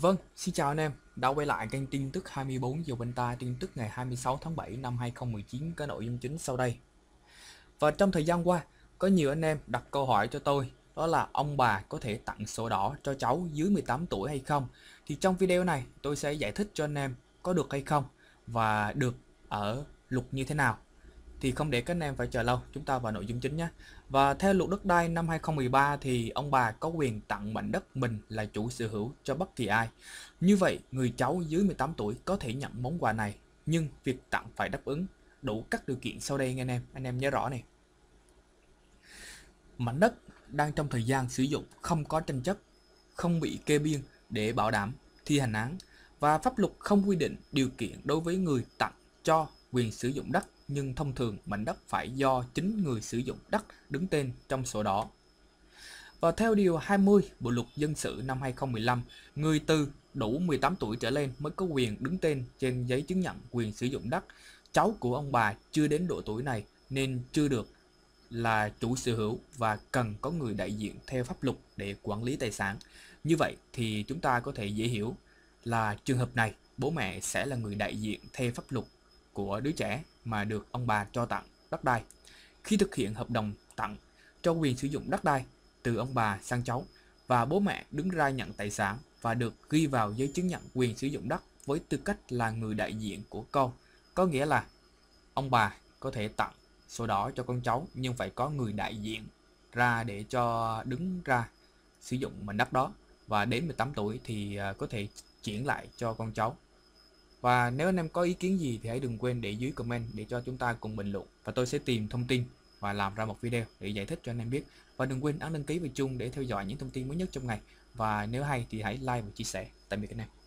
Vâng, xin chào anh em. Đã quay lại kênh tin tức 24 giờ bên ta, tin tức ngày 26 tháng 7 năm 2019 có nội dung chính sau đây. Và trong thời gian qua, có nhiều anh em đặt câu hỏi cho tôi đó là ông bà có thể tặng sổ đỏ cho cháu dưới 18 tuổi hay không? Thì trong video này tôi sẽ giải thích cho anh em có được hay không và được ở luật như thế nào thì không để các anh em phải chờ lâu, chúng ta vào nội dung chính nhé. Và theo luật đất đai năm 2013 thì ông bà có quyền tặng mảnh đất mình là chủ sở hữu cho bất kỳ ai. Như vậy, người cháu dưới 18 tuổi có thể nhận món quà này, nhưng việc tặng phải đáp ứng đủ các điều kiện sau đây anh em, anh em nhớ rõ này. Mảnh đất đang trong thời gian sử dụng không có tranh chấp, không bị kê biên để bảo đảm thi hành án và pháp luật không quy định điều kiện đối với người tặng cho quyền sử dụng đất nhưng thông thường mảnh đất phải do chính người sử dụng đất đứng tên trong sổ đỏ. Và theo Điều 20 Bộ Luật Dân sự năm 2015, người từ đủ 18 tuổi trở lên mới có quyền đứng tên trên giấy chứng nhận quyền sử dụng đất. Cháu của ông bà chưa đến độ tuổi này nên chưa được là chủ sở hữu và cần có người đại diện theo pháp luật để quản lý tài sản. Như vậy thì chúng ta có thể dễ hiểu là trường hợp này bố mẹ sẽ là người đại diện theo pháp luật của đứa trẻ mà được ông bà cho tặng đất đai. Khi thực hiện hợp đồng tặng, cho quyền sử dụng đất đai từ ông bà sang cháu và bố mẹ đứng ra nhận tài sản và được ghi vào giấy chứng nhận quyền sử dụng đất với tư cách là người đại diện của con. Có nghĩa là ông bà có thể tặng sổ đỏ cho con cháu nhưng phải có người đại diện ra để cho đứng ra sử dụng mảnh đất đó và đến 18 tuổi thì à, có thể chuyển lại cho con cháu và nếu anh em có ý kiến gì thì hãy đừng quên để dưới comment để cho chúng ta cùng bình luận và tôi sẽ tìm thông tin và làm ra một video để giải thích cho anh em biết. Và đừng quên ấn đăng ký và chung để theo dõi những thông tin mới nhất trong ngày. Và nếu hay thì hãy like và chia sẻ. Tạm biệt anh em.